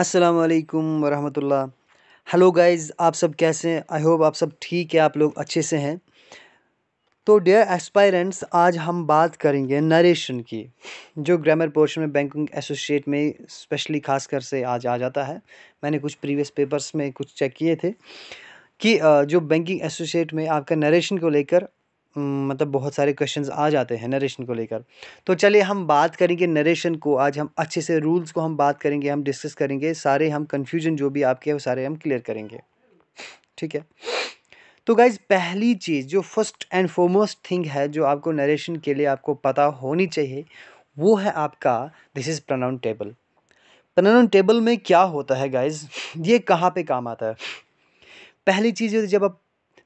अस्सलाम वालेकुम वरहमतुल्लाह hello guys आप सब कैसे हैं आई होप आप सब ठीक है आप लोग अच्छे से हैं तो डियर एस्पायरेंट्स आज हम बात करेंगे नरेशन की जो ग्रामर पोर्शन में बैंकिंग एसोसिएट में स्पेशली खास कर से आज आ जाता है मैंने कुछ प्रीवियस पेपर्स में कुछ चेक किए थे कि जो बैंकिंग एसोसिएट में आपका नरेशन को लेकर मतलब बहुत सारे क्वेश्चंस आ जाते हैं नरेशन को लेकर तो चलिए हम बात करेंगे नरेशन को आज हम अच्छे से रूल्स को हम बात करेंगे हम डिस्कस करेंगे सारे हम कन्फ्यूजन जो भी आपके हैं वो सारे हम क्लियर करेंगे ठीक है तो गाइज पहली चीज़ जो फर्स्ट एंड फॉरमोस्ट थिंग है जो आपको नरेशन के लिए आपको पता होनी चाहिए वो है आपका this is pronoun table pronoun table में क्या होता है गाइज ये कहाँ पे काम आता है पहली चीज़ जब आप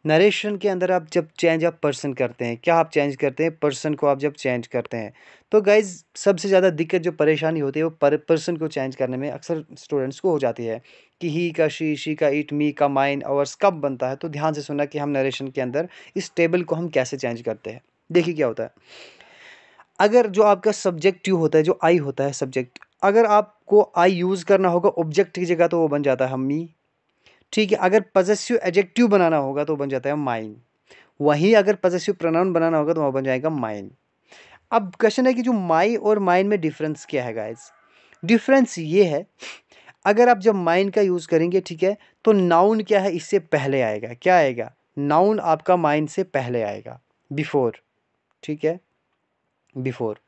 नरेशन के अंदर आप जब चेंज आप पर्सन करते हैं क्या आप चेंज करते हैं पर्सन को आप जब चेंज करते हैं तो गाइज सबसे ज़्यादा दिक्कत जो परेशानी होती है वो पर पर्सन को चेंज करने में अक्सर स्टूडेंट्स को हो जाती है कि ही का शी शी का इट मी का माइन आवर्स कब बनता है तो ध्यान से सुना कि हम नरेशन के अंदर इस टेबल को हम कैसे चेंज करते हैं देखिए क्या होता है अगर जो आपका सब्जेक्ट यू होता है जो आई होता है सब्जेक्ट अगर आपको आई यूज़ करना होगा ऑब्जेक्ट की जगह तो वो बन जाता है हम मी ठीक है अगर पजेसिव एजेक्टिव बनाना होगा तो बन जाता है माइन वहीं अगर पजेसिव प्रोनाउन बनाना होगा तो वहाँ बन जाएगा माइन अब क्वेश्चन है कि जो माई और माइन में डिफरेंस क्या है गाइज डिफरेंस ये है अगर आप जब माइन का यूज़ करेंगे ठीक है तो नाउन क्या है इससे पहले आएगा क्या आएगा नाउन आपका माइन से पहले आएगा बिफोर ठीक है बिफोर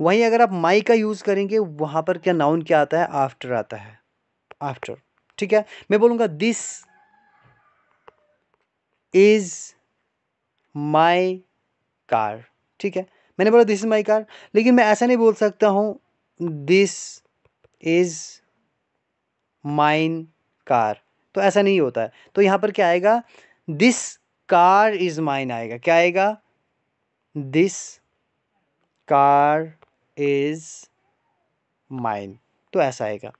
वहीं अगर आप माई का यूज़ करेंगे वहाँ पर क्या नाउन क्या आता है आफ्टर आता है आफ्टर ठीक है मैं बोलूँगा दिस इज माई कार ठीक है मैंने बोला दिस इज माई कार लेकिन मैं ऐसा नहीं बोल सकता हूँ दिस इज माइन कार तो ऐसा नहीं होता है तो यहाँ पर क्या आएगा दिस कार इज माइन आएगा क्या आएगा दिस कार इज माइन तो ऐसा आएगा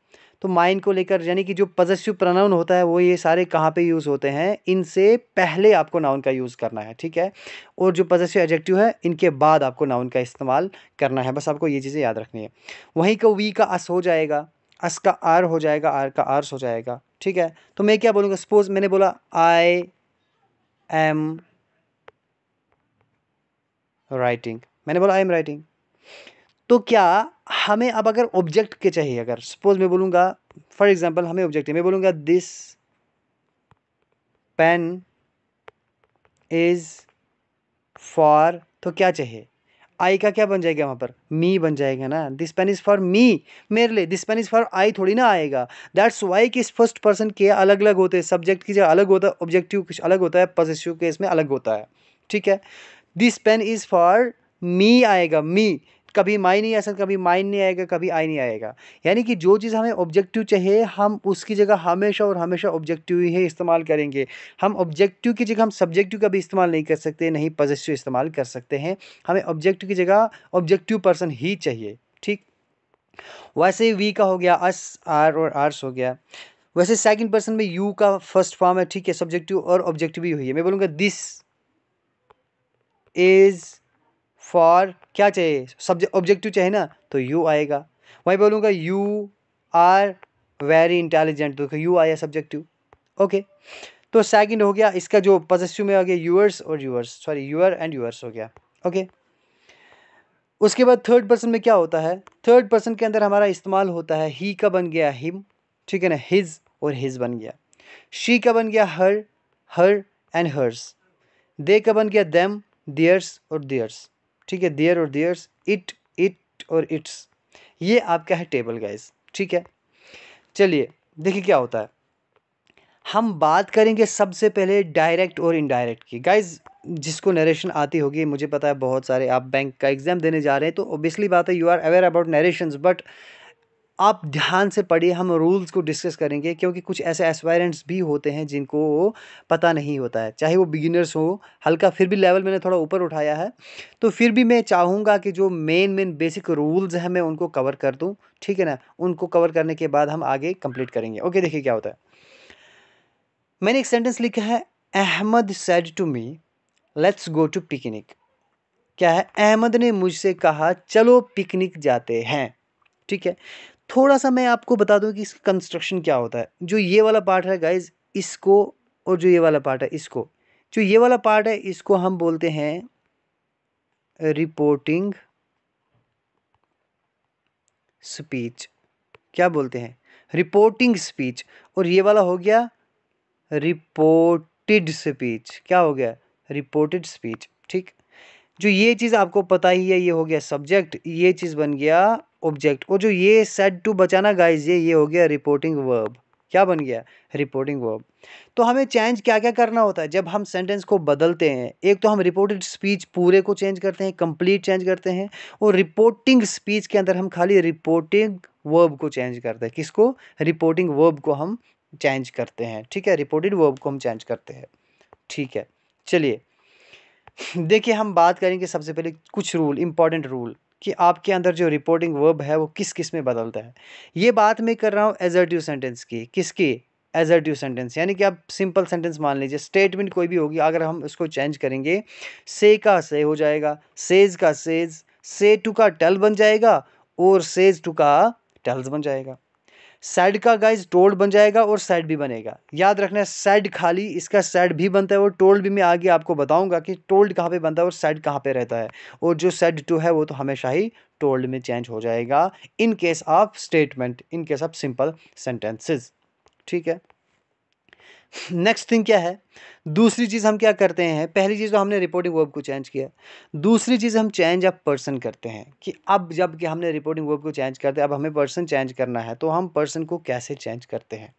तो माइंड को लेकर यानी कि जो पजेसिव प्रनाउन होता है वो ये सारे कहाँ पे यूज़ होते हैं इनसे पहले आपको नाउन का यूज़ करना है ठीक है और जो पजेसिव एडजेक्टिव है इनके बाद आपको नाउन का इस्तेमाल करना है बस आपको ये चीज़ें याद रखनी है वहीं का वी का अस हो जाएगा अस का आर हो जाएगा आर का आर्स हो जाएगा ठीक है तो मैं क्या बोलूँगा सपोज मैंने बोला आई एम राइटिंग मैंने बोला आई एम राइटिंग तो क्या हमें अब अगर ऑब्जेक्ट के चाहिए अगर सपोज मैं बोलूँगा फॉर एग्जाम्पल हमें ऑब्जेक्ट मैं बोलूँगा दिस पेन इज़ फॉर तो क्या चाहिए आई का क्या बन जाएगा वहाँ पर मी बन जाएगा ना this pen is for me मेरे लिए this pen is for I थोड़ी ना आएगा दैट्स वाई कि इस फर्स्ट पर्सन के अलग अलग होते हैं सब्जेक्ट की जगह अलग होता है ऑब्जेक्टिव कुछ अलग होता है पॉजिटिव केस में अलग होता है ठीक है this pen is for me आएगा मी कभी माई नहीं आ सकता कभी माइन नहीं आएगा कभी आई नहीं आएगा यानी कि जो चीज़ हमें ऑब्जेक्टिव चाहिए हम उसकी जगह हमेशा और हमेशा ऑब्जेक्टिव ही इस्तेमाल करेंगे हम ऑब्जेक्टिव की जगह हम सब्जेक्टिव का भी इस्तेमाल नहीं कर सकते नहीं पॉजिटिव इस्तेमाल कर सकते हैं हमें ऑब्जेक्टिव की जगह ऑब्जेक्टिव पर्सन ही चाहिए ठीक वैसे वी का हो गया अस आर और आर्स हो गया वैसे सेकेंड पर्सन में यू का फर्स्ट फॉर्म है ठीक है सब्जेक्टिव और ऑब्जेक्टिव ही हुई है मैं बोलूँगा दिस इज़ फॉर क्या चाहिए सब्जेक्ट ऑब्जेक्टिव चाहिए ना तो यू आएगा वहीं बोलूँगा यू आर वेरी इंटेलिजेंट तो यू आया सब्जेक्टिव ओके तो सेकंड हो गया इसका जो पजेसिव में हो गया यूअर्स और yours sorry your and yours हो गया ओके उसके बाद थर्ड पर्सन में क्या होता है थर्ड पर्सन के अंदर हमारा इस्तेमाल होता है ही का बन गया हिम ठीक है ना हिज और हिज बन गया शी का बन गया हर हर एंड हर्स दे का बन गया देम दियर्स और दियर्स ठीक है देयर और देयर्स इट इट और इट्स ये आपका है टेबल गाइज ठीक है चलिए देखिए क्या होता है हम बात करेंगे सबसे पहले डायरेक्ट और इनडायरेक्ट की गाइज जिसको नरेशन आती होगी मुझे पता है बहुत सारे आप बैंक का एग्ज़ाम देने जा रहे हैं तो ओबियसली बात है you are aware about narration but आप ध्यान से पढ़िए हम रूल्स को डिस्कस करेंगे क्योंकि कुछ ऐसे एस्पायरेंट्स भी होते हैं जिनको पता नहीं होता है चाहे वो बिगिनर्स हो हल्का फिर भी लेवल मैंने थोड़ा ऊपर उठाया है तो फिर भी मैं चाहूँगा कि जो मेन मेन बेसिक रूल्स हैं मैं उनको कवर कर दूँ ठीक है ना उनको कवर करने के बाद हम आगे कंप्लीट करेंगे ओके देखिए क्या होता है मैंने एक सेंटेंस लिखा है Ahmed said to me let's go to picnic क्या है अहमद ने मुझसे कहा चलो पिकनिक जाते हैं ठीक है थोड़ा सा मैं आपको बता दूं कि इसका कंस्ट्रक्शन क्या होता है जो ये वाला पार्ट है गाइज इसको और जो ये वाला पार्ट है इसको जो ये वाला पार्ट है इसको हम बोलते हैं रिपोर्टिंग स्पीच क्या बोलते हैं रिपोर्टिंग स्पीच और ये वाला हो गया रिपोर्टेड स्पीच क्या हो गया रिपोर्टेड स्पीच ठीक जो ये चीज़ आपको पता ही है ये हो गया सब्जेक्ट ये चीज़ बन गया ऑब्जेक्ट और जो ये सेट टू बचाना गाइज ये ये हो गया रिपोर्टिंग वर्ब क्या बन गया रिपोर्टिंग वर्ब तो हमें चेंज क्या क्या करना होता है जब हम सेंटेंस को बदलते हैं एक तो हम रिपोर्टेड स्पीच पूरे को चेंज करते हैं कंप्लीट चेंज करते हैं और रिपोर्टिंग स्पीच के अंदर हम खाली रिपोर्टिंग वर्ब को चेंज करते हैं किसको रिपोर्टिंग वर्ब को हम चेंज करते हैं ठीक है रिपोर्टेड वर्ब को हम चेंज करते हैं ठीक है चलिए देखिए हम बात करेंगे सबसे पहले कुछ रूल इंपॉर्टेंट रूल कि आपके अंदर जो रिपोर्टिंग वर्ब है वो किस किस में बदलता है ये बात मैं कर रहा हूँ एजर्टिव सेंटेंस की किसकी एजर्टिव सेंटेंस यानी कि आप सिंपल सेंटेंस मान लीजिए स्टेटमेंट कोई भी होगी अगर हम उसको चेंज करेंगे से का से हो जाएगा सेज का सेज से टू का टल बन जाएगा और सेज टू का टल्स बन जाएगा साइड का गाइज टोल्ड बन जाएगा और साइड भी बनेगा याद रखना साइड खाली इसका साइड भी बनता है और टोल्ड भी मैं आगे आपको बताऊंगा कि टोल्ड कहाँ पे बनता है और साइड कहाँ पे रहता है और जो साइड टू है वो तो हमेशा ही टोल्ड में चेंज हो जाएगा in case of statement in case of simple sentences ठीक है नेक्स्ट थिंग क्या है दूसरी चीज़ हम क्या करते हैं पहली चीज़ तो हमने रिपोर्टिंग वर्ब को चेंज किया दूसरी चीज़ हम चेंज अब पर्सन करते हैं कि अब जब कि हमने रिपोर्टिंग वर्ब को चेंज करते हैं अब हमें पर्सन चेंज करना है तो हम पर्सन को कैसे चेंज करते हैं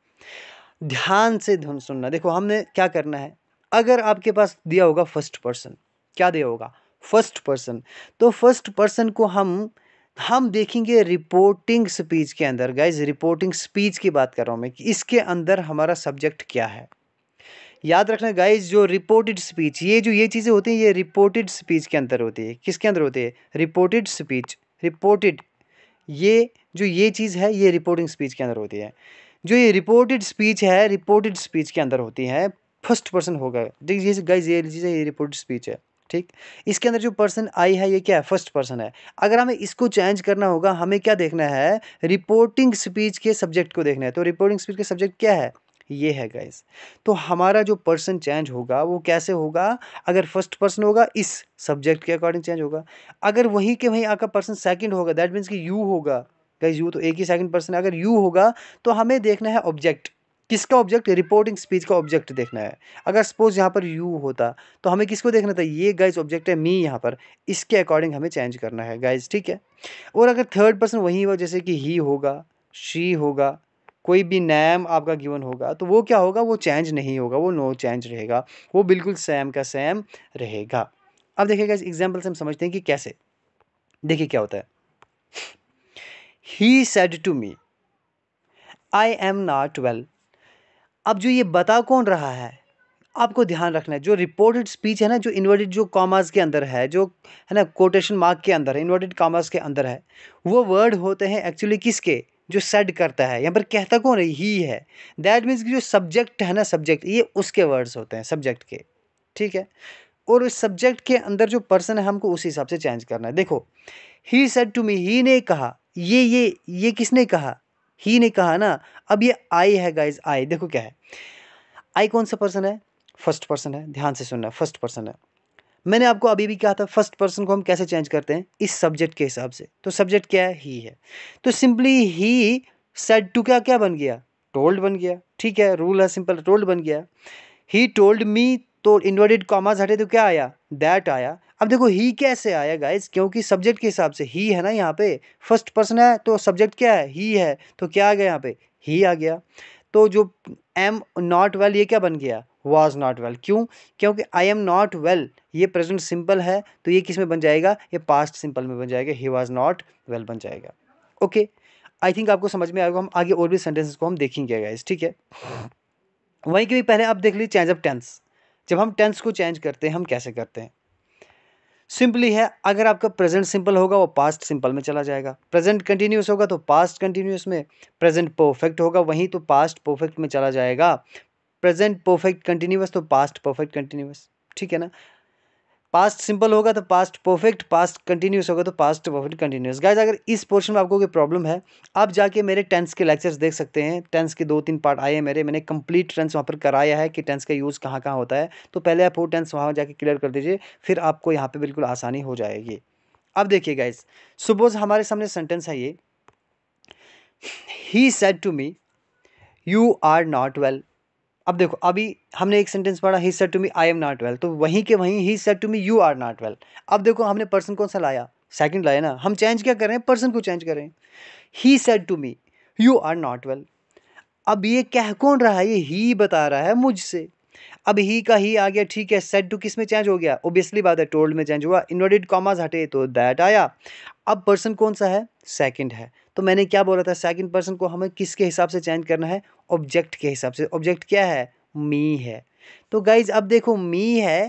ध्यान से धुन सुनना देखो हमने क्या करना है अगर आपके पास दिया होगा फर्स्ट पर्सन क्या दिया होगा फर्स्ट पर्सन तो फर्स्ट पर्सन को हम हम देखेंगे रिपोर्टिंग स्पीच के अंदर गाइज रिपोर्टिंग स्पीच की बात कर रहा हूँ मैं कि इसके अंदर हमारा सब्जेक्ट क्या है याद रखना गाइज जो रिपोर्टेड स्पीच ये जो ये चीज़ें होती हैं ये रिपोर्टेड स्पीच के अंदर होती है किसके अंदर होती है रिपोर्टेड स्पीच रिपोर्टेड ये जो ये चीज़ है ये रिपोर्टिंग स्पीच के अंदर होती है जो ये रिपोर्टेड स्पीच है रिपोर्टेड स्पीच के अंदर होती है फर्स्ट पर्सन होगा देखिए गाइज ये चीज़ है ये रिपोर्टेड स्पीच है ठीक इसके अंदर जो पर्सन आई है ये क्या है फर्स्ट पर्सन है अगर हमें इसको चेंज करना होगा हमें क्या देखना है रिपोर्टिंग स्पीच के सब्जेक्ट को देखना है तो रिपोर्टिंग स्पीच के सब्जेक्ट क्या है ये है गाइस तो हमारा जो पर्सन चेंज होगा वो कैसे होगा अगर फर्स्ट पर्सन होगा इस सब्जेक्ट के अकॉर्डिंग चेंज होगा अगर वहीं के वहीं आपका पर्सन सेकंड होगा दैट मीन्स कि यू होगा गाइस यू तो एक ही सेकंड पर्सन अगर यू होगा तो हमें देखना है ऑब्जेक्ट किसका ऑब्जेक्ट रिपोर्टिंग स्पीच का ऑब्जेक्ट देखना है अगर सपोज यहाँ पर यू होता तो हमें किसको देखना था ये गाइज ऑब्जेक्ट है मी यहाँ पर इसके अकॉर्डिंग हमें चेंज करना है गाइज ठीक है और अगर थर्ड पर्सन वही हो जैसे कि ही होगा शी होगा कोई भी नैम आपका गिवन होगा तो वो क्या होगा वो चेंज नहीं होगा वो नो चेंज रहेगा वो बिल्कुल सेम का सेम रहेगा अब देखिएगा इस एग्जाम्पल से हम समझते हैं कि कैसे देखिए क्या होता है he said to me I am not well अब जो ये बता कौन रहा है आपको ध्यान रखना है जो रिपोर्टेड स्पीच है ना जो इन्वर्टेड जो कॉमर्स के अंदर है जो है ना कोटेशन मार्क के अंदर है इन्वर्टेड कॉमर्स के अंदर है वो वर्ड होते हैं एक्चुअली किसके जो सेड करता है यहाँ पर कहता कौन है ही है दैट मीन्स कि जो सब्जेक्ट है ना सब्जेक्ट ये उसके वर्ड्स होते हैं सब्जेक्ट के ठीक है और उस सब्जेक्ट के अंदर जो पर्सन है हमको उस हिसाब से चेंज करना है देखो ही सेड टू मी ही ने कहा ये ये ये किसने कहा ही ने कहा ना अब ये आई है गाइज आई देखो क्या है आई कौन सा पर्सन है फर्स्ट पर्सन है ध्यान से सुनना फर्स्ट पर्सन है मैंने आपको अभी भी कहा था फर्स्ट पर्सन को हम कैसे चेंज करते हैं इस सब्जेक्ट के हिसाब से तो सब्जेक्ट क्या है ही है तो सिंपली ही सेड टू क्या क्या बन गया टोल्ड बन गया ठीक है रूल है सिंपल टोल्ड बन गया ही टोल्ड मी तो इन्वर्टेड कॉमर्स हटे तो क्या आया दैट आया अब देखो ही कैसे आया गाइज क्योंकि सब्जेक्ट के हिसाब से ही है ना यहाँ पे फर्स्ट पर्सन है तो सब्जेक्ट क्या है ही है तो क्या आ गया यहाँ पे ही आ गया तो जो एम नॉट वेल ये क्या बन गया वॉज नॉट वेल क्यों क्योंकि आई एम नॉट वेल ये प्रेजेंट सिंपल है तो ये किस में बन जाएगा ये पास्ट सिंपल में बन जाएगा ही वॉज नॉट वेल बन जाएगा ओके आई थिंक आपको समझ में आएगा हम आगे और भी सेंटेंसेस को हम देखेंगे गाइज ठीक है वहीं के भी पहले आप देख लीजिए चेंज ऑफ टेंस जब हम टेंस को चेंज करते हैं हम कैसे करते हैं सिंपली है अगर आपका प्रेजेंट सिंपल होगा वो पास्ट सिंपल में चला जाएगा प्रेजेंट कंटिन्यूस होगा तो पास्ट कंटिन्यूस में प्रेजेंट परफेक्ट होगा वहीं तो पास्ट परफेक्ट में चला जाएगा प्रेजेंट परफेक्ट कंटिन्यूस तो पास्ट परफेक्ट कंटिन्यूस ठीक है ना पास्ट सिंपल होगा तो पास्ट परफेक्ट पास्ट कंटिन्यूस होगा तो पास्ट परफेक्ट कंटिन्यूस गाइज अगर इस पोर्शन में आपको कोई प्रॉब्लम है आप जाके मेरे टेंस के लेक्चर्स देख सकते हैं टेंस के दो तीन पार्ट आए हैं मेरे मैंने कंप्लीट टेंस वहाँ पर कराया है कि टेंस का यूज़ कहाँ कहाँ होता है तो पहले आप वो टेंस वहाँ जाके क्लियर कर दीजिए फिर आपको यहाँ पर बिल्कुल आसानी हो जाएगी अब देखिए गाइज सपोज हमारे सामने सेंटेंस है ये he said to me you are not well अब देखो अभी हमने एक सेंटेंस पढ़ा he said to me I am not well तो वहीं के वहीं he said to me you are not well अब देखो हमने पर्सन कौन सा लाया सेकंड लाया ना हम चेंज क्या कर रहे हैं पर्सन को चेंज कर रहे हैं he said to me you are not well अब ये कह कौन रहा है ये ही बता रहा है मुझसे अब ही का ही आ गया ठीक है सेट टू किस में चेंज हो गया ओबियसली बात है टोल्ड में चेंज हुआ इन्वर्टेड कॉमाज हटे तो दैट आया अब पर्सन कौन सा है सेकंड है तो मैंने क्या बोला था सेकंड पर्सन को हमें किसके हिसाब से चेंज करना है ऑब्जेक्ट के हिसाब से ऑब्जेक्ट क्या है मी है तो गाइज अब देखो मी है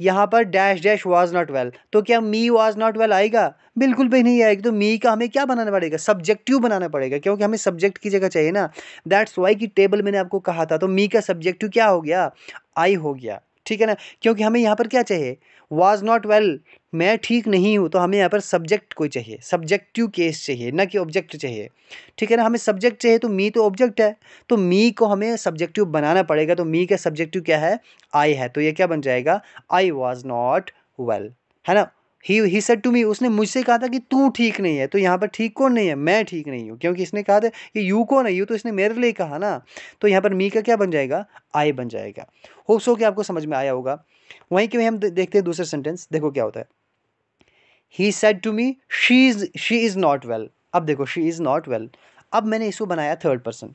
यहाँ पर dash dash was not well तो क्या मी वाज नॉट वेल आएगा बिल्कुल भी नहीं आएगा तो मी का हमें क्या बनाना पड़ेगा सब्जेक्टिव बनाना पड़ेगा क्योंकि हमें सब्जेक्ट की जगह चाहिए ना दैट्स वाई की टेबल मैंने आपको कहा था तो मी का सब्जेक्टिव क्या हो गया आई हो गया ठीक है ना क्योंकि हमें यहाँ पर क्या चाहिए वाज नॉट वेल मैं ठीक नहीं हूँ तो हमें यहाँ पर सब्जेक्ट कोई चाहिए सब्जेक्टिव केस चाहिए ना कि ऑब्जेक्ट चाहिए ठीक है ना हमें सब्जेक्ट चाहिए तो मी तो ऑब्जेक्ट है तो मी को हमें सब्जेक्टिव बनाना पड़ेगा तो मी का सब्जेक्टिव क्या है आई है तो ये क्या बन जाएगा आई वॉज नॉट वेल है ना ही ही सेड टू मी उसने मुझसे कहा था कि तू ठीक नहीं है तो यहाँ पर ठीक कौन नहीं है मैं ठीक नहीं हूँ क्योंकि इसने कहा था कि यू कौन है यू तो इसने मेरे लिए कहा ना तो यहाँ पर मी का क्या बन जाएगा आई बन जाएगा होप्स हो कि आपको समझ में आया होगा वहीं क्यों हम देखते हैं दूसरा सेंटेंस देखो क्या होता है he said to me she is she is not well अब देखो शी इज़ नॉट वेल अब मैंने इसको बनाया थर्ड पर्सन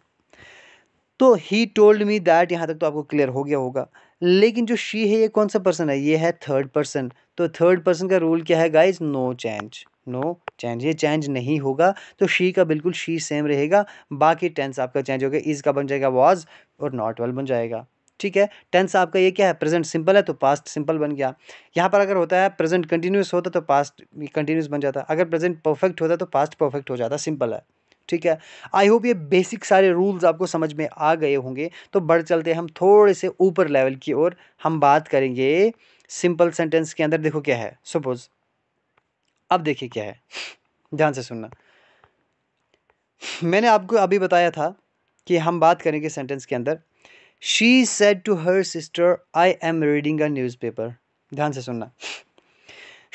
तो ही टोल्ड मी दैट यहाँ तक तो आपको क्लियर हो गया होगा लेकिन जो शी है ये कौन सा पर्सन है ये है थर्ड पर्सन तो थर्ड पर्सन का रूल क्या है guys no change no change ये चेंज नहीं होगा तो शी का बिल्कुल शी सेम रहेगा बाकी टेंस आपका चेंज होगा इज़ का बन जाएगा वॉज और नॉट वेल बन जाएगा ठीक है टेंस आपका ये क्या है प्रेजेंट सिंपल है तो पास्ट सिंपल बन गया यहाँ पर अगर होता है प्रेजेंट कंटिन्यूस होता तो पास्ट कंटिन्यूस बन जाता अगर प्रेजेंट परफेक्ट होता तो पास्ट परफेक्ट हो जाता सिंपल है ठीक है आई होप ये बेसिक सारे रूल्स आपको समझ में आ गए होंगे तो बढ़ चलते हम थोड़े से ऊपर लेवल की ओर हम बात करेंगे सिंपल सेंटेंस के अंदर देखो क्या है सपोज अब देखिए क्या है ध्यान से सुनना मैंने आपको अभी बताया था कि हम बात करेंगे सेंटेंस के अंदर she said to her sister I am reading a paper ध्यान से सुनना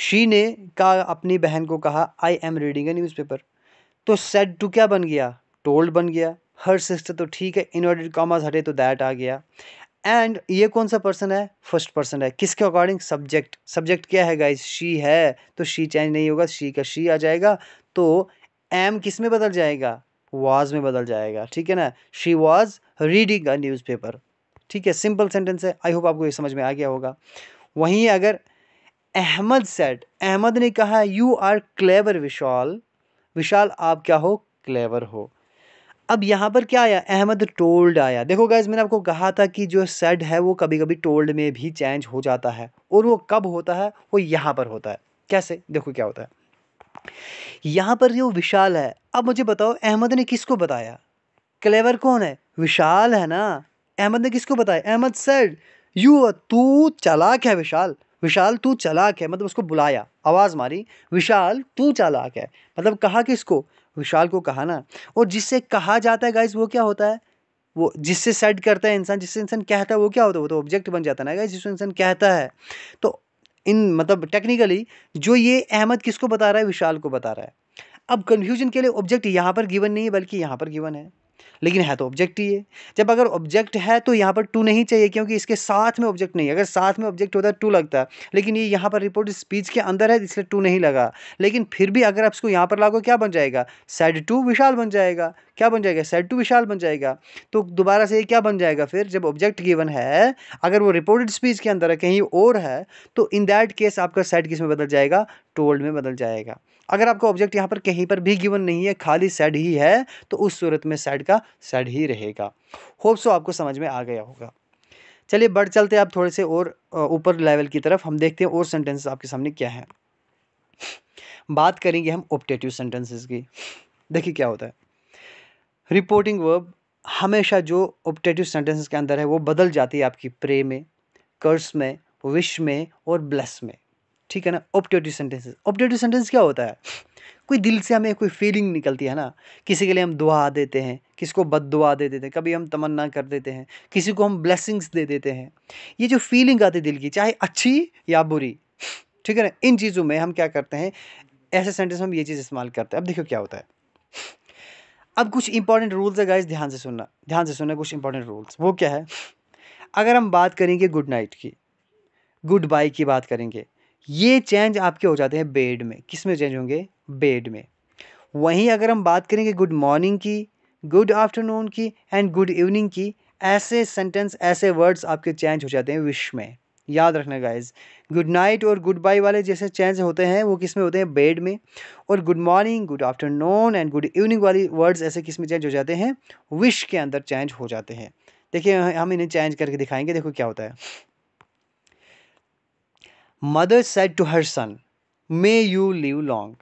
शी ने कहा अपनी बहन को कहा I am reading a paper तो सेड टू क्या बन गया टोल्ड बन गया हर सिस्टर तो ठीक है इनवर्टेड कॉमर्स हटे तो दैट आ गया एंड ये कौन सा पर्सन है फर्स्ट पर्सन है किसके अकॉर्डिंग सब्जेक्ट सब्जेक्ट क्या है गाइज शी है तो शी चेंज नहीं होगा शी का शी आ जाएगा तो एम किस में बदल जाएगा वाज में बदल जाएगा ठीक है ना she was reading a newspaper ठीक है सिंपल सेंटेंस है आई होप आपको ये समझ में आ गया होगा वहीं अगर अहमद सेट अहमद ने कहा you are clever Vishal Vishal आप क्या हो क्लेवर हो अब यहाँ पर क्या आया अहमद टोल्ड आया देखो गाइज मैंने आपको कहा था कि जो सेड है वो कभी कभी टोल्ड में भी चेंज हो जाता है और वो कब होता है वो यहाँ पर होता है कैसे देखो क्या होता है यहाँ पर जो विशाल है अब मुझे बताओ अहमद ने किसको बताया क्लेवर कौन है विशाल है ना अहमद ने किसको बताया अहमद सर यू तू चालाक है विशाल विशाल तू चालाक है मतलब उसको बुलाया आवाज़ मारी विशाल तू चालाक है मतलब कहा किसको विशाल को कहा ना और जिससे कहा जाता है गाइज वो क्या होता है वो जिससे सेट करता है इंसान जिससे इंसान कहता है वो क्या होता है वो तो ऑब्जेक्ट बन जाता है ना गाइज जिससे इंसान कहता है तो इन मतलब टेक्निकली जो ये अहमद किसको बता रहा है विशाल को बता रहा है अब कन्फ्यूजन के लिए ऑब्जेक्ट यहाँ पर गिवन नहीं है बल्कि यहाँ पर गिवन है लेकिन है तो ऑब्जेक्ट ही है जब अगर ऑब्जेक्ट है तो यहाँ पर टू नहीं चाहिए क्योंकि इसके साथ में ऑब्जेक्ट नहीं है अगर साथ में ऑब्जेक्ट होता है तो टू लगता लेकिन ये यहाँ पर रिपोर्ट स्पीच के अंदर है इसलिए टू नहीं लगा लेकिन फिर भी अगर आप इसको यहाँ पर लागो क्या बन जाएगा सेड टू विशाल बन जाएगा क्या बन जाएगा सेड टू विशाल बन जाएगा तो दोबारा से ये क्या बन जाएगा फिर जब ऑब्जेक्ट गिवन है अगर वो रिपोर्टेड स्पीच के अंदर है कहीं और है तो इन दैट केस आपका सेट किस में बदल जाएगा टोल्ड में बदल जाएगा अगर आपका ऑब्जेक्ट यहाँ पर कहीं पर भी गिवन नहीं है खाली सेड ही है तो उस सूरत में सेड का सेड ही रहेगा होप सो आपको समझ में आ गया होगा चलिए बढ़ चलते आप थोड़े से और ऊपर लेवल की तरफ हम देखते हैं और सेंटेंसेस आपके सामने क्या है बात करेंगे हम ऑप्टेटिव सेंटेंसेस की देखिए क्या होता है रिपोर्टिंग वर्ब हमेशा जो ऑप्टेटिव सेंटेंसेस के अंदर है वो बदल जाती है आपकी प्रे में कर्स में विश में और ब्लेस में ठीक है ना ऑप्टेटिव सेंटेंसेस ऑप्टेटिव सेंटेंस क्या होता है कोई दिल से हमें कोई फीलिंग निकलती है ना किसी के लिए हम दुआ देते हैं किसी को बद दुआ दे देते हैं कभी हम तमन्ना कर देते हैं किसी को हम ब्लेसिंग्स दे देते हैं ये जो फीलिंग आती है दिल की चाहे अच्छी या बुरी ठीक है ना इन चीज़ों में हम क्या करते हैं ऐसे सेंटेंस में हम ये चीज़ इस्तेमाल करते हैं अब देखो क्या होता है अब कुछ इंपॉर्टेंट रूल्स है गाइज ध्यान से सुनना ध्यान से सुनना कुछ इंपॉर्टेंट रूल्स वो क्या है अगर हम बात करेंगे गुड नाइट की गुड बाई की बात करेंगे ये चेंज आपके हो जाते हैं बेड में किस में चेंज होंगे बेड में वहीं अगर हम बात करेंगे गुड मॉर्निंग की गुड आफ्टरनून की एंड गुड इवनिंग की ऐसे सेंटेंस ऐसे वर्ड्स आपके चेंज हो जाते हैं विश में याद रखना गाइज गुड नाइट और गुड बाई वाले जैसे चेंज होते हैं वो किस में होते हैं बेड में और good morning good afternoon and good evening वाली वर्ड्स ऐसे किस में चेंज हो जाते हैं विश के अंदर चेंज हो जाते हैं देखिए हम इन्हें चेंज करके दिखाएंगे देखो क्या होता है mother said to her son may you live long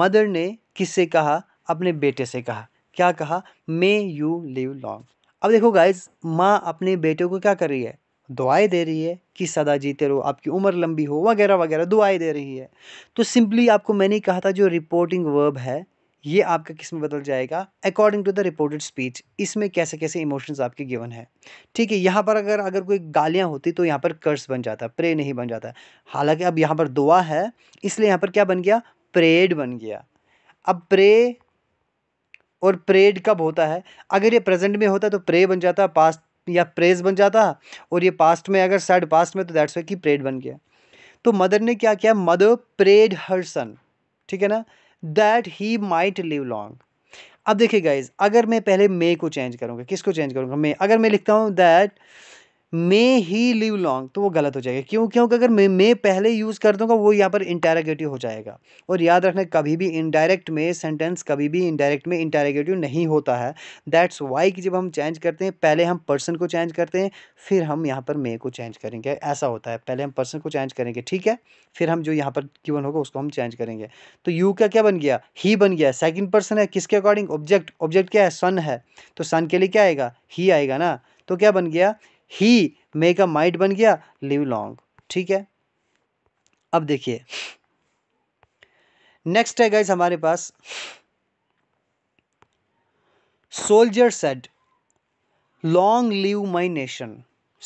mother ने किससे कहा अपने बेटे से कहा क्या कहा मे यू लिव लॉन्ग अब देखो गाइज माँ अपने बेटे को क्या कर रही है दुआएं दे रही है कि सदा जीते रहो आपकी उम्र लंबी हो वगैरह वगैरह दुआएं दे रही है तो सिंपली आपको मैंने कहा था जो रिपोर्टिंग वर्ब है ये आपका किस में बदल जाएगा according to the reported speech इसमें कैसे कैसे इमोशंस आपके गिवन है ठीक है यहाँ पर अगर अगर कोई गालियाँ होती तो यहाँ पर कर्स बन जाता प्रे नहीं बन जाता हालांकि अब यहाँ पर दुआ है इसलिए यहाँ पर क्या बन गया प्रेड बन गया अब प्रे और प्रेड कब होता है अगर ये प्रेजेंट में होता तो प्रे बन जाता पास्ट या प्रेज बन जाता और ये पास्ट में अगर सैड पास्ट में तो दैट्स वे कि प्रेड बन गया तो मदर ने क्या किया मदर प्रेड हर सन ठीक है ना that he might live long अब देखिए गाइज अगर मैं पहले मे को चेंज करूँगा किसको चेंज करूँगा मे अगर मैं लिखता हूँ that may he live long तो वो गलत हो जाएगा क्यों क्योंकि अगर मैं मे पहले यूज़ कर दूंगा वो यहाँ पर इंटेरागेटिव हो जाएगा और याद रखना कभी भी इनडायरेक्ट में सेंटेंस कभी भी इनडायरेक्ट में इंटेरागेटिव नहीं होता है दैट्स वाई कि जब हम चेंज करते हैं पहले हम पर्सन को चेंज करते हैं फिर हम यहाँ पर मे को चेंज करेंगे ऐसा होता है पहले हम पर्सन को चेंज करेंगे ठीक है फिर हम जो यहाँ पर क्यूवन होगा उसको हम चेंज करेंगे तो यू का क्या बन गया ही बन गया सेकेंड पर्सन है किसके अकॉर्डिंग ऑब्जेक्ट ऑब्जेक्ट क्या है सन है तो सन के लिए क्या आएगा ही आएगा ना तो क्या बन गया ही का माइट बन गया लिव लॉन्ग ठीक है अब देखिए नेक्स्ट है गाइज हमारे पास soldier said long live my nation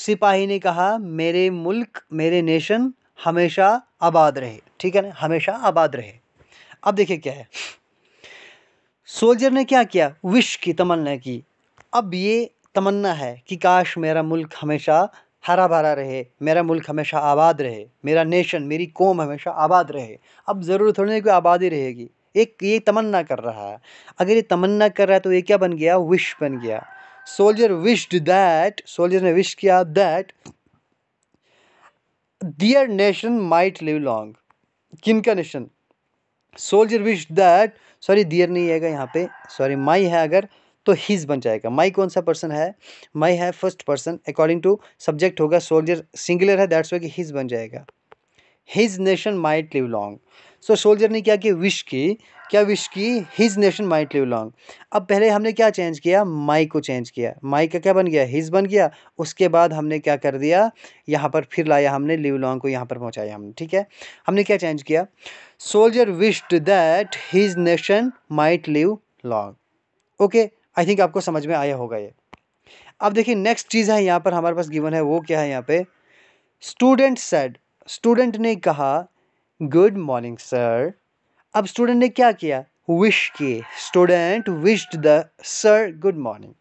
सिपाही ने कहा मेरे मुल्क मेरे नेशन हमेशा आबाद रहे ठीक है ना हमेशा आबाद रहे अब देखिए क्या है सोल्जर ने क्या किया विश की तमन्ना की अब ये तमन्ना है कि काश मेरा मुल्क हमेशा हरा भरा रहे मेरा मुल्क हमेशा आबाद रहे मेरा नेशन मेरी कौम हमेशा आबाद रहे अब ज़रूर थोड़ी ना कोई आबादी रहेगी एक ये तमन्ना कर रहा है अगर ये तमन्ना कर रहा है तो ये क्या बन गया विश बन गया सोल्जर विश्ड दैट सोल्जर ने विश किया that their nation might live long किन का nation soldier wish that sorry their नहीं आएगा यहाँ पे सॉरी माई है अगर तो हिज बन जाएगा माई कौन सा पर्सन है माई है first person according to subject होगा सोल्जर सिंगुलर है दैट्स वे कि हिज बन जाएगा his nation might live long so soldier ने क्या कि विश की क्या विश की his nation might live long अब पहले हमने क्या चेंज किया माई को चेंज किया माई का क्या बन गया हिज बन गया उसके बाद हमने क्या कर दिया यहाँ पर फिर लाया हमने लिव लॉन्ग को यहाँ पर पहुँचाया हमने ठीक है हमने क्या चेंज किया soldier wished that his nation might live long okay I think आपको समझ में आया होगा ये अब देखिए नेक्स्ट चीज़ है यहाँ पर हमारे पास गिवन है वो क्या है यहाँ पे स्टूडेंट सेड स्टूडेंट ने कहा गुड मॉर्निंग सर अब स्टूडेंट ने क्या किया विश किए student wished the sir good morning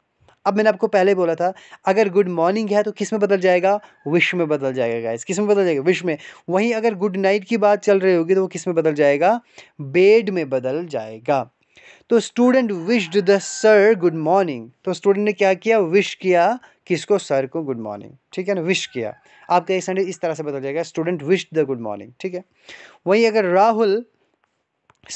अब मैंने आपको पहले बोला था अगर गुड मॉर्निंग है तो किस में बदल जाएगा विश में बदल जाएगा गाइस किस में बदल जाएगा विश में वहीं अगर गुड नाइट की बात चल रही होगी तो वो किस में बदल जाएगा बेड में बदल जाएगा तो student wished the sir good morning तो स्टूडेंट ने क्या किया विश किया किसको सर को गुड मॉर्निंग ठीक है ना विश किया आपका एक सेंटेंस इस तरह से बदल जाएगा student wish the good morning ठीक है वहीं अगर राहुल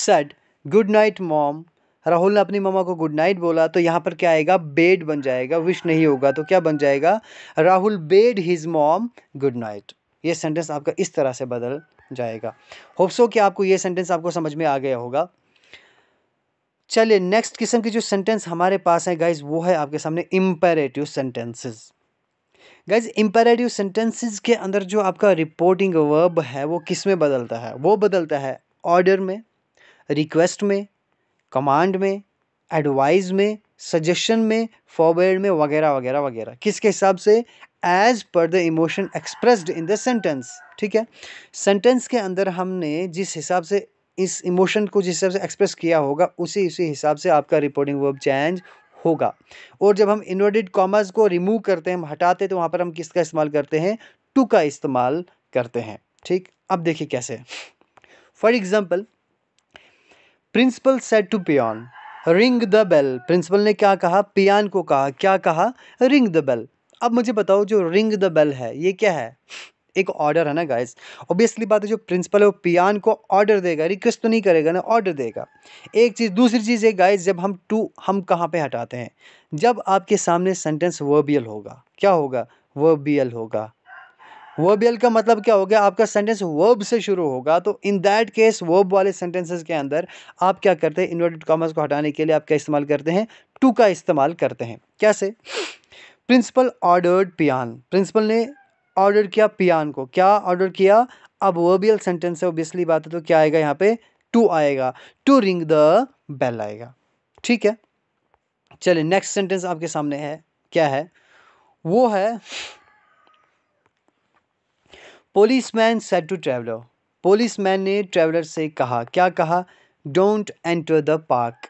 सड गुड नाइट मॉम राहुल ने अपनी मामा को गुड नाइट बोला तो यहाँ पर क्या आएगा बेड बन जाएगा विश नहीं होगा तो क्या बन जाएगा Rahul bade his mom good night ये सेंटेंस आपका इस तरह से बदल जाएगा होप्सो कि आपको ये सेंटेंस आपको समझ में आ गया होगा चलिए नेक्स्ट किस्म की जो सेंटेंस हमारे पास है गाइज वो है आपके सामने imperative sentences guys imperative sentences के अंदर जो आपका रिपोर्टिंग वर्ब है वो किस में बदलता है वो बदलता है ऑर्डर में रिक्वेस्ट में कमांड में एडवाइज में सजेशन में फॉरवर्ड में वगैरह वगैरह वगैरह किसके हिसाब से as per the emotion expressed in the sentence ठीक है सेंटेंस के अंदर हमने जिस हिसाब से इस इमोशन को जिस हिसाब से एक्सप्रेस किया होगा उसी उसी हिसाब से आपका रिपोर्टिंग वर्ब चेंज होगा और जब हम इन्वर्टेड कॉमर्स को रिमूव करते हैं हम हटाते हैं तो वहाँ पर हम किसका इस्तेमाल करते हैं टू का इस्तेमाल करते हैं ठीक अब देखिए कैसे for example principal said to peon ring the bell principal ने क्या कहा पियान को कहा क्या कहा रिंग द बेल अब मुझे बताओ जो रिंग द बेल है ये क्या है एक ऑर्डर है ना गाइस ऑब्वियसली बात है जो प्रिंसिपल है वो पियान को ऑर्डर देगा रिक्वेस्ट तो नहीं करेगा ना ऑर्डर देगा एक चीज़ दूसरी चीज़ है गाइस जब हम टू हम कहाँ पे हटाते हैं जब आपके सामने सेंटेंस वर्बियल होगा क्या होगा वर्बियल होगा वर्बियल का मतलब क्या हो गया आपका सेंटेंस वर्ब से शुरू होगा तो इन दैट केस वर्ब वाले सेंटेंसेस के अंदर आप क्या करते हैं इन्वर्टेड कॉमर्स को हटाने के लिए आप क्या इस्तेमाल करते हैं टू का इस्तेमाल करते हैं कैसे प्रिंसिपल ऑर्डर्ड पियान प्रिंसिपल ने ऑर्डर किया पियान को क्या ऑर्डर किया अब वर्बियल सेंटेंस है ओबियसली बात है तो क्या आएगा यहाँ पे टू आएगा टू रिंग द बेल आएगा ठीक है चलिए नेक्स्ट सेंटेंस आपके सामने है क्या है वो है policeman said to police man ने ट्रेवलर से कहा क्या कहा don't enter the park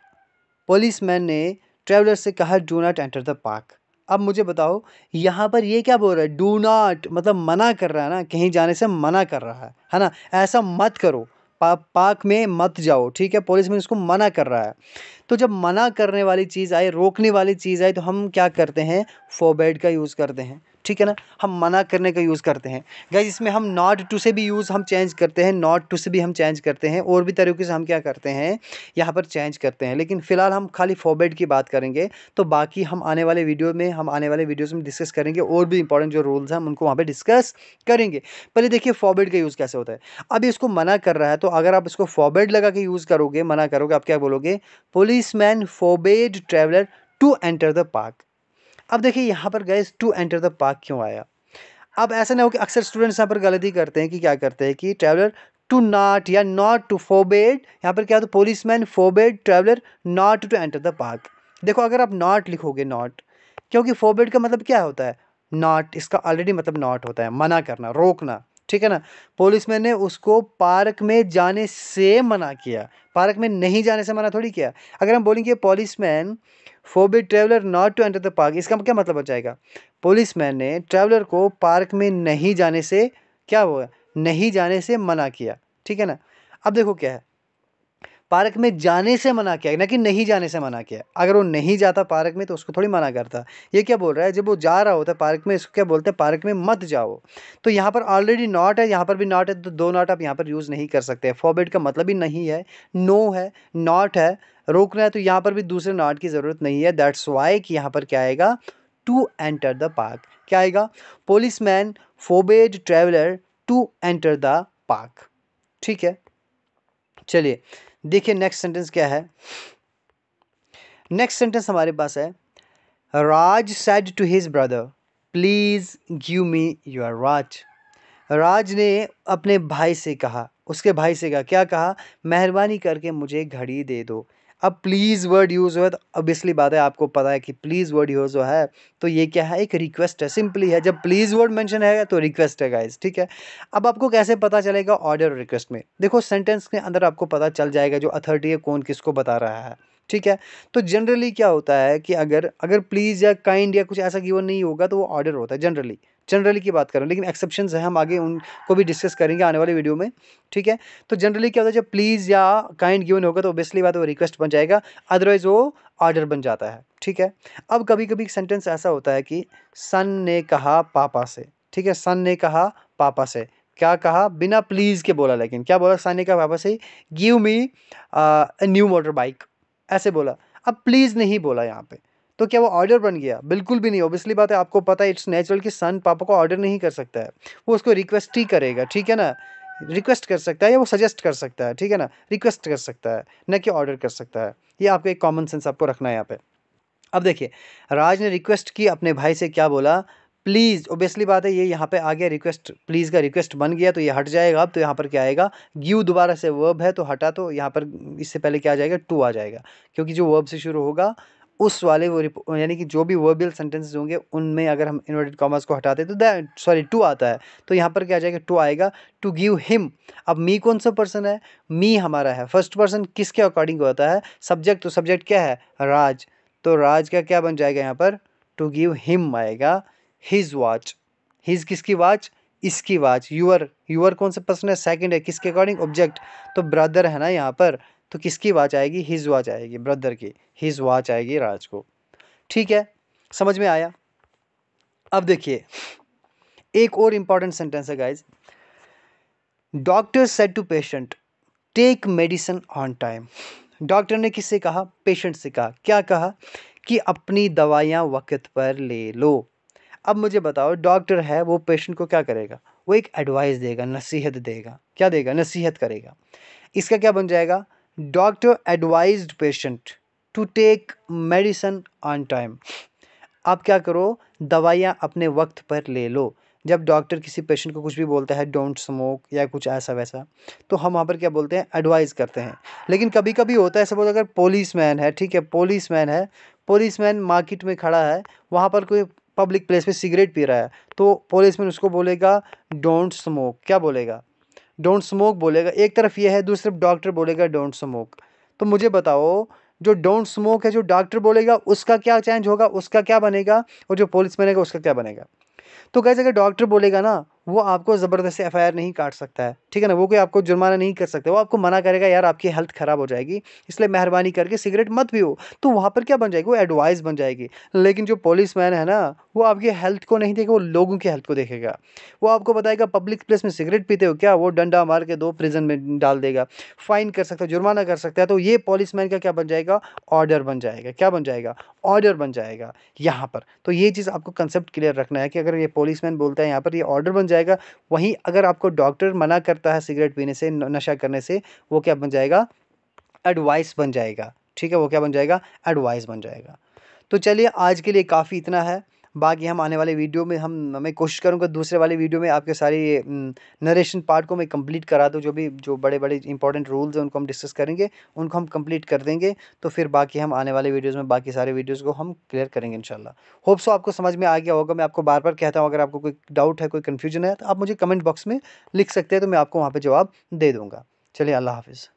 man ने ट्रेवलर से कहा do not enter the park अब मुझे बताओ यहाँ पर ये क्या बोल रहा है डू नॉट मतलब मना कर रहा है ना कहीं जाने से मना कर रहा है है ना ऐसा मत करो पा, पाक में मत जाओ ठीक है पुलिस में उसको मना कर रहा है तो जब मना करने वाली चीज़ आए रोकने वाली चीज़ आए तो हम क्या करते हैं फोबेड का यूज़ करते हैं ठीक है ना हम मना करने का यूज़ करते हैं गैज इसमें हम नॉट टू से भी यूज़ हम चेंज करते हैं नॉट टू से भी हम चेंज करते हैं और भी तरीके से हम क्या करते हैं यहाँ पर चेंज करते हैं लेकिन फ़िलहाल हम खाली फॉबेड की बात करेंगे तो बाकी हम आने वाले वीडियो में हम आने वाले वीडियोज़ में डिस्कस करेंगे और भी इंपॉर्टेंट जो रूल्स हैं हम उनको वहाँ पर डिस्कस करेंगे पहले देखिए फॉर्मेट का यूज़ कैसे होता है अभी इसको मना कर रहा है तो अगर आप इसको फॉर्मेट लगा के यूज़ करोगे मना करोगे आप क्या बोलोगे police man forbade traveller to enter the park अब देखिए यहाँ पर गए टू एंटर द पार्क क्यों आया अब ऐसा ना हो कि अक्सर स्टूडेंट्स यहाँ पर गलती करते हैं कि क्या करते हैं कि ट्रैवलर टू नॉट या नॉट टू फोबेड यहाँ पर क्या होता है police man forbade traveller not to enter the park देखो अगर आप नॉट लिखोगे नॉट क्योंकि फोबेड का मतलब क्या होता है नॉट इसका ऑलरेडी मतलब नॉट होता है मना करना रोकना ठीक है ना पुलिस मैन ने उसको पार्क में जाने से मना किया पार्क में नहीं जाने से मना थोड़ी किया अगर हम बोलेंगे police man forbid traveller not to enter the park इसका क्या मतलब हो जाएगा पुलिस मैन ने ट्रेवलर को पार्क में नहीं जाने से क्या हुआ नहीं जाने से मना किया ठीक है ना अब देखो क्या है पार्क में जाने से मना किया है ना कि नहीं जाने से मना किया अगर वो नहीं जाता पार्क में तो उसको थोड़ी मना करता ये क्या बोल रहा है जब वो जा रहा होता है पार्क में इसको क्या बोलते हैं पार्क में मत जाओ तो यहाँ पर ऑलरेडी नॉट है यहाँ पर भी नॉट है तो दो नॉट आप यहाँ पर यूज़ नहीं कर सकते फॉबेट का मतलब ही नहीं है नो है नॉट है रोकना है तो यहाँ पर भी दूसरे नॉट की ज़रूरत नहीं है दैट्स वाई कि यहाँ पर क्या आएगा टू एंटर द पार्क क्या आएगा police man forbade traveller to enter the park ठीक है चलिए देखिए नेक्स्ट सेंटेंस क्या है नेक्स्ट सेंटेंस हमारे पास है Raj said to his brother please give me your watch Raj ने अपने भाई से कहा उसके भाई से कहा क्या कहा मेहरबानी करके मुझे घड़ी दे दो अब प्लीज़ वर्ड यूज़ हुआ तो ऑब्वियसली बात है आपको पता है कि प्लीज़ वर्ड यूज़ हुआ है तो ये क्या है एक रिक्वेस्ट है सिंपली है जब प्लीज़ वर्ड मेंशन है तो रिक्वेस्ट है गाइज ठीक है अब आपको कैसे पता चलेगा ऑर्डर रिक्वेस्ट में देखो सेंटेंस के अंदर आपको पता चल जाएगा जो अथॉरिटी है कौन किसको बता रहा है ठीक है तो जनरली क्या होता है कि अगर अगर प्लीज़ या काइंड या कुछ ऐसा गिवन नहीं होगा तो वो ऑर्डर होता है जनरली जनरली की बात करें लेकिन एक्सेप्शन है हम आगे उनको भी डिस्कस करेंगे आने वाले वीडियो में ठीक है तो जनरली क्या होता है जब प्लीज़ या काइंड गिवन होगा तो ऑब्वियसली बात वो रिक्वेस्ट बन जाएगा अदरवाइज़ वो ऑर्डर बन जाता है ठीक है अब कभी कभी सेंटेंस ऐसा होता है कि सन ने कहा पापा से ठीक है सन ने कहा पापा से क्या कहा बिना प्लीज़ के बोला लेकिन क्या बोला सन ने कहा पापा से give me new motorbike ऐसे बोला अब प्लीज़ नहीं बोला यहाँ पे तो क्या वो ऑर्डर बन गया बिल्कुल भी नहीं ओबियसली बात है आपको पता है इट्स नेचुरल कि सन पापा को ऑर्डर नहीं कर सकता है वो उसको रिक्वेस्ट ही करेगा ठीक है ना रिक्वेस्ट कर सकता है या वो सजेस्ट कर सकता है ठीक है ना रिक्वेस्ट कर सकता है न कि ऑर्डर कर सकता है ये आपको एक कॉमन सेंस आपको रखना है यहाँ पे अब देखिए राज ने रिक्वेस्ट की अपने भाई से क्या बोला प्लीज़ ओबियसली बात है ये यहाँ पे आ गया रिक्वेस्ट प्लीज़ का रिक्वेस्ट बन गया तो ये हट जाएगा अब तो यहाँ पर क्या आएगा गिव दोबारा से वर्ब है तो हटा तो यहाँ पर इससे पहले क्या आ जाएगा टू आ जाएगा क्योंकि जो वर्ब से शुरू होगा उस वाले वो यानी कि जो भी वर्बियल सेंटेंस होंगे उनमें अगर हम इन्वर्टेड कॉमर्स को हटाते तो दैट सॉरी टू आता है तो यहाँ पर क्या आ जाएगा टू आएगा टू गिव हिम अब मी कौन सा पर्सन है मी हमारा है फर्स्ट पर्सन किसके अकॉर्डिंग होता है सब्जेक्ट तो सब्जेक्ट क्या है राज तो राज का क्या बन जाएगा यहाँ पर टू गिव हिम आएगा हिज वॉच हिज किसकी वॉच इसकी वॉच यूअर यूअर कौन से पर्सन है सेकेंड है किसके अकॉर्डिंग ऑब्जेक्ट तो ब्रदर है ना यहाँ पर तो किसकी वॉच आएगी हिज वॉच आएगी ब्रदर की हिज वॉच आएगी राज को ठीक है समझ में आया अब देखिए एक और इम्पॉर्टेंट सेंटेंस है guys doctor said to patient take medicine on time doctor ने किससे कहा पेशेंट से कहा क्या कहा कि अपनी दवाइयाँ वक्त पर ले लो अब मुझे बताओ डॉक्टर है वो पेशेंट को क्या करेगा वो एक एडवाइस देगा नसीहत देगा क्या देगा नसीहत करेगा इसका क्या बन जाएगा doctor advise patient to take medicine on time आप क्या करो दवाइयाँ अपने वक्त पर ले लो जब डॉक्टर किसी पेशेंट को कुछ भी बोलता है डोंट स्मोक या कुछ ऐसा वैसा तो हम वहाँ पर क्या बोलते हैं एडवाइस करते हैं लेकिन कभी कभी होता है सपोज अगर पुलिस मैन है ठीक है पुलिस मैन है पुलिस मैन मार्केट में खड़ा है वहाँ पर कोई पब्लिक प्लेस पे सिगरेट पी रहा है तो पुलिसमैन उसको बोलेगा डोंट स्मोक क्या बोलेगा डोंट स्मोक बोलेगा एक तरफ यह है दूसरी तरफ डॉक्टर बोलेगा डोंट स्मोक तो मुझे बताओ जो डोंट स्मोक है जो डॉक्टर बोलेगा उसका क्या चेंज होगा उसका क्या बनेगा और जो पुलिस मैन है उसका क्या बनेगा तो कैसे अगर डॉक्टर बोलेगा ना वो आपको ज़बरदस्ती एफ नहीं काट सकता है ठीक है ना वो कोई आपको जुर्माना नहीं कर सकता वो आपको मना करेगा यार आपकी हेल्थ ख़राब हो जाएगी इसलिए मेहरबानी करके सिगरेट मत पियो तो वहाँ पर क्या बन जाएगी वो एडवाइस बन जाएगी लेकिन जो पुलिस मैन है ना वो आपकी हेल्थ को नहीं देखेगा वो लोगों की हेल्थ को देखेगा वो आपको बताएगा पब्लिक प्लेस में सिगरेट पीते हो क्या वो डंडा मार के दो प्रिजन में डाल देगा फाइन कर सकता है जुर्माना कर सकता है तो ये पुलिस मैन का क्या बन जाएगा ऑर्डर बन जाएगा क्या बन जाएगा ऑर्डर बन जाएगा यहाँ पर तो ये चीज़ आपको कंसेप्ट क्लियर रखना है कि अगर ये पुलिस मैन बोलता है यहाँ पर ये ऑर्डर बन जाएगा जाएगा वहीं अगर आपको डॉक्टर मना करता है सिगरेट पीने से नशा करने से वो क्या बन जाएगा एडवाइस बन जाएगा ठीक है वो क्या बन जाएगा एडवाइस बन जाएगा तो चलिए आज के लिए काफ़ी इतना है बाकी हम आने वाले वीडियो में हम मैं कोशिश करूँगा दूसरे वाले वीडियो में आपके सारे नरेशन पार्ट को मैं कंप्लीट करा दूँ जो भी जो बड़े बड़े इंपॉर्टेंट रूल्स हैं उनको हम डिस्कस करेंगे उनको हम कंप्लीट कर देंगे तो फिर बाकी हम आने वाले वीडियोज़ में बाकी सारे वीडियोज़ को हम क्लियर करेंगे इनशाला होप सो आपको समझ में आ गया होगा मैं आपको बार बार कहता हूँ अगर आपको कोई डाउट है कोई कन्फ्यूजन है तो आप मुझे कमेंट बॉक्स में लिख सकते हैं तो मैं आपको वहाँ पर जवाब दे दूँगा चलिए अल्लाह हाफिज़